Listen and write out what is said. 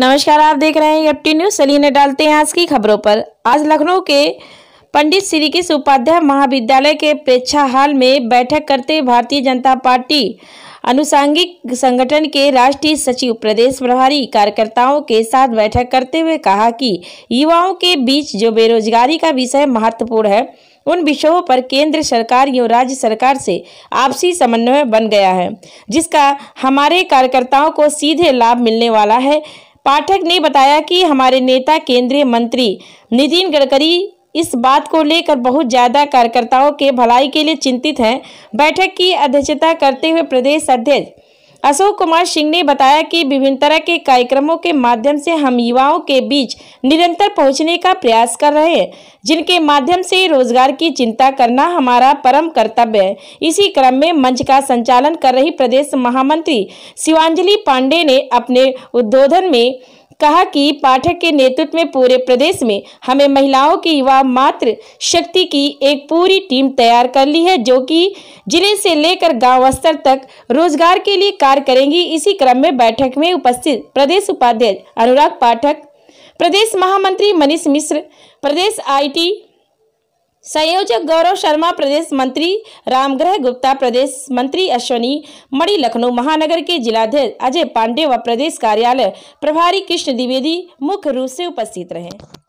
नमस्कार आप देख रहे हैं एफ न्यूज चलिए डालते हैं आज की खबरों पर आज लखनऊ के पंडित श्री कृष्ण उपाध्याय महाविद्यालय के प्रेक्षा हाल में बैठक करते भारतीय जनता पार्टी अनुसांगिक संगठन के राष्ट्रीय सचिव प्रदेश प्रभारी कार्यकर्ताओं के साथ बैठक करते हुए कहा कि युवाओं के बीच जो बेरोजगारी का विषय महत्वपूर्ण है उन विषयों पर केंद्र सरकार एवं राज्य सरकार से आपसी समन्वय बन गया है जिसका हमारे कार्यकर्ताओं को सीधे लाभ मिलने वाला है पाठक ने बताया कि हमारे नेता केंद्रीय मंत्री नितिन गडकरी इस बात को लेकर बहुत ज़्यादा कार्यकर्ताओं के भलाई के लिए चिंतित हैं बैठक की अध्यक्षता करते हुए प्रदेश अध्यक्ष अशोक कुमार सिंह ने बताया कि विभिन्न तरह के कार्यक्रमों के माध्यम से हम युवाओं के बीच निरंतर पहुंचने का प्रयास कर रहे हैं जिनके माध्यम से रोजगार की चिंता करना हमारा परम कर्तव्य है इसी क्रम में मंच का संचालन कर रही प्रदेश महामंत्री शिवांजलि पांडे ने अपने उद्बोधन में कहा कि पाठक के नेतृत्व में पूरे प्रदेश में हमें महिलाओं की युवा मात्र शक्ति की एक पूरी टीम तैयार कर ली है जो कि जिले से लेकर गांव स्तर तक रोजगार के लिए कार्य करेंगी इसी क्रम में बैठक में उपस्थित प्रदेश उपाध्यक्ष अनुराग पाठक प्रदेश महामंत्री मनीष मिश्र प्रदेश आईटी संयोजक गौरव शर्मा प्रदेश मंत्री रामग्रह गुप्ता प्रदेश मंत्री अश्वनी मणि लखनऊ महानगर के जिलाध्यक्ष अजय पांडे व प्रदेश कार्यालय प्रभारी कृष्ण द्विवेदी मुख्य रूप से उपस्थित रहे